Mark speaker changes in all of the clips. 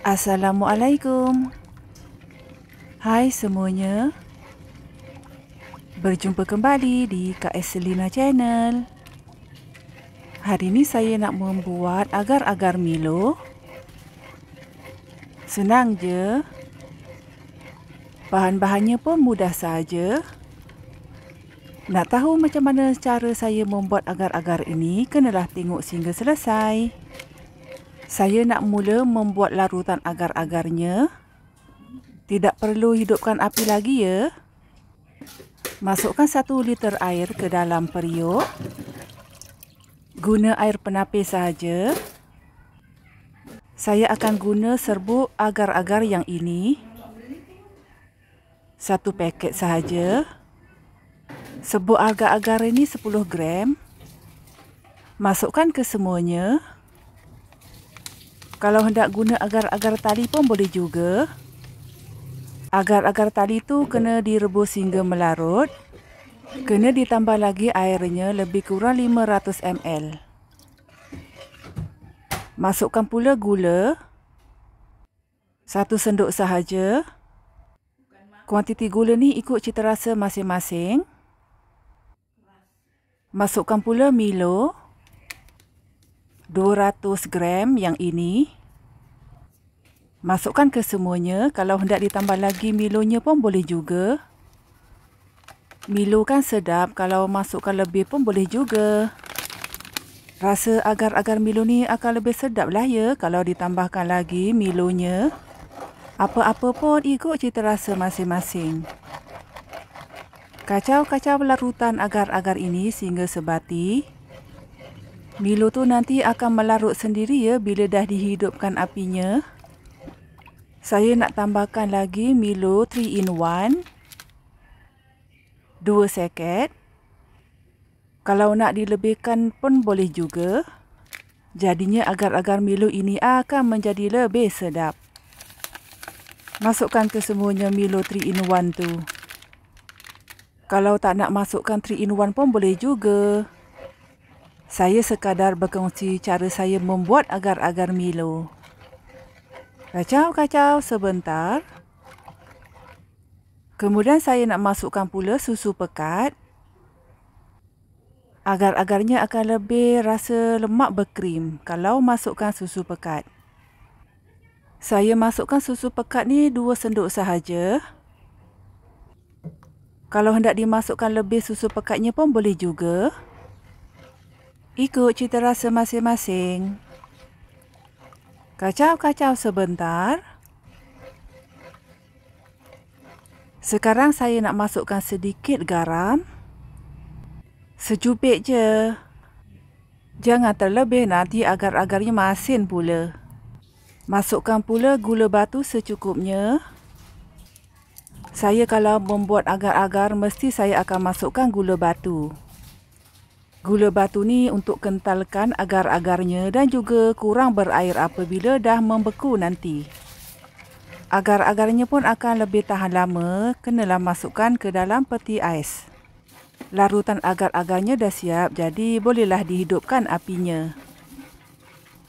Speaker 1: Assalamualaikum. Hai semuanya. Berjumpa kembali di Kak Eselina Channel. Hari ini saya nak membuat agar-agar Milo. Senang je. Bahan-bahannya pun mudah saja. Nak tahu macam mana cara saya membuat agar-agar ini, kenalah tengok sehingga selesai. Saya nak mula membuat larutan agar-agarnya. Tidak perlu hidupkan api lagi ya. Masukkan 1 liter air ke dalam periuk. Guna air penapis saja. Saya akan guna serbuk agar-agar yang ini. Satu paket sahaja. Serbuk agar-agar ini 10 gram. Masukkan ke semuanya. Kalau hendak guna agar-agar tali pun boleh juga. Agar-agar tali tu kena direbus sehingga melarut. Kena ditambah lagi airnya lebih kurang 500 ml. Masukkan pula gula. Satu sendok sahaja. Kuantiti gula ni ikut citarasa masing-masing. Masukkan pula milo. Milo. 200 gram yang ini. Masukkan ke semuanya. Kalau hendak ditambah lagi milonya pun boleh juga. Milo kan sedap. Kalau masukkan lebih pun boleh juga. Rasa agar-agar milo ni akan lebih sedap lah ya. Kalau ditambahkan lagi milonya. Apa-apa pun ikut cita rasa masing-masing. Kacau-kacau larutan agar-agar ini sehingga sebati. Milo tu nanti akan melarut sendiri ya bila dah dihidupkan apinya. Saya nak tambahkan lagi Milo 3 in 1. 2 seket. Kalau nak dilebihkan pun boleh juga. Jadinya agar-agar Milo ini akan menjadi lebih sedap. Masukkan ke semuanya Milo 3 in 1 tu. Kalau tak nak masukkan 3 in 1 pun boleh juga. Saya sekadar berkongsi cara saya membuat agar-agar Milo. Kacau-kacau sebentar. Kemudian saya nak masukkan pula susu pekat. Agar-agarnya akan lebih rasa lemak berkrim kalau masukkan susu pekat. Saya masukkan susu pekat ni dua sendok sahaja. Kalau hendak dimasukkan lebih susu pekatnya pun boleh juga. Kalau ikut cita rasa masing-masing. Kacau-kacau sebentar. Sekarang saya nak masukkan sedikit garam. Sejubit je. Jangan terlebih nanti agar-agarnya masin pula. Masukkan pula gula batu secukupnya. Saya kalau membuat agar-agar mesti saya akan masukkan gula batu. Gula batu ni untuk kentalkan agar-agarnya dan juga kurang berair apabila dah membeku nanti. Agar-agarnya pun akan lebih tahan lama, kenalah masukkan ke dalam peti ais. Larutan agar-agarnya dah siap, jadi bolehlah dihidupkan apinya.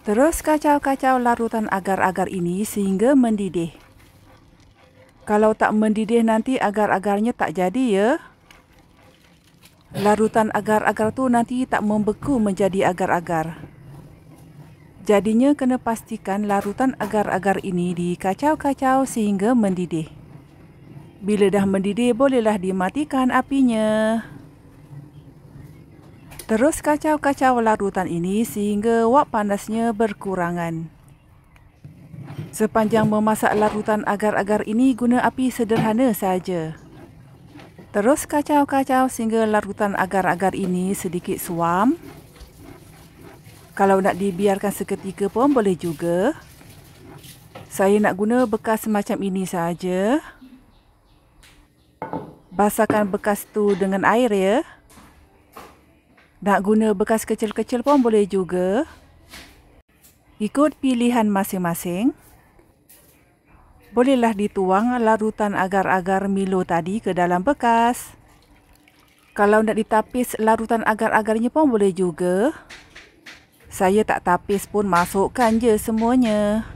Speaker 1: Terus kacau-kacau larutan agar-agar ini sehingga mendidih. Kalau tak mendidih nanti agar-agarnya tak jadi ya larutan agar-agar tu nanti tak membeku menjadi agar-agar. Jadinya kena pastikan larutan agar-agar ini dikacau-kacau sehingga mendidih. Bila dah mendidih bolehlah dimatikan apinya. Terus kacau-kacau larutan ini sehingga wap panasnya berkurangan. Sepanjang memasak larutan agar-agar ini guna api sederhana saja. Terus kacau-kacau sehingga larutan agar-agar ini sedikit suam. Kalau nak dibiarkan seketika pun boleh juga. Saya nak guna bekas semacam ini saja. Basahkan bekas tu dengan air ya. Nak guna bekas kecil-kecil pun boleh juga. Ikut pilihan masing-masing bolehlah dituang larutan agar-agar Milo tadi ke dalam bekas. Kalau nak ditapis larutan agar-agarnya pun boleh juga. Saya tak tapis pun masukkan je semuanya.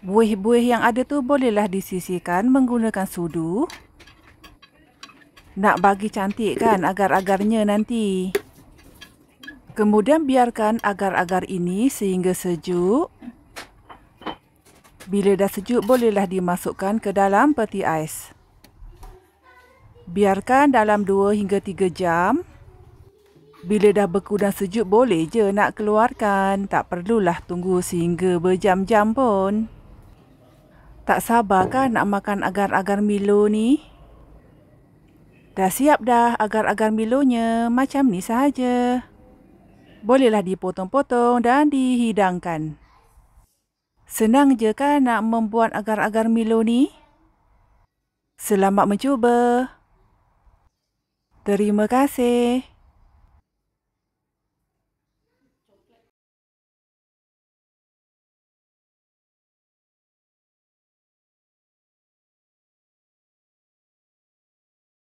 Speaker 1: Buih-buih yang ada tu bolehlah disisikan menggunakan sudu. Nak bagi cantik kan agar-agarnya nanti. Kemudian biarkan agar-agar ini sehingga sejuk. Bila dah sejuk, bolehlah dimasukkan ke dalam peti ais. Biarkan dalam 2 hingga 3 jam. Bila dah beku dan sejuk, boleh je nak keluarkan. Tak perlulah tunggu sehingga berjam-jam pun. Tak sabarkah nak makan agar-agar Milo ni? Dah siap dah agar-agar Milonya. Macam ni sahaja. Bolehlah dipotong-potong dan dihidangkan. Senang je kan nak membuat agar-agar Milo ni? Selamat mencuba. Terima kasih.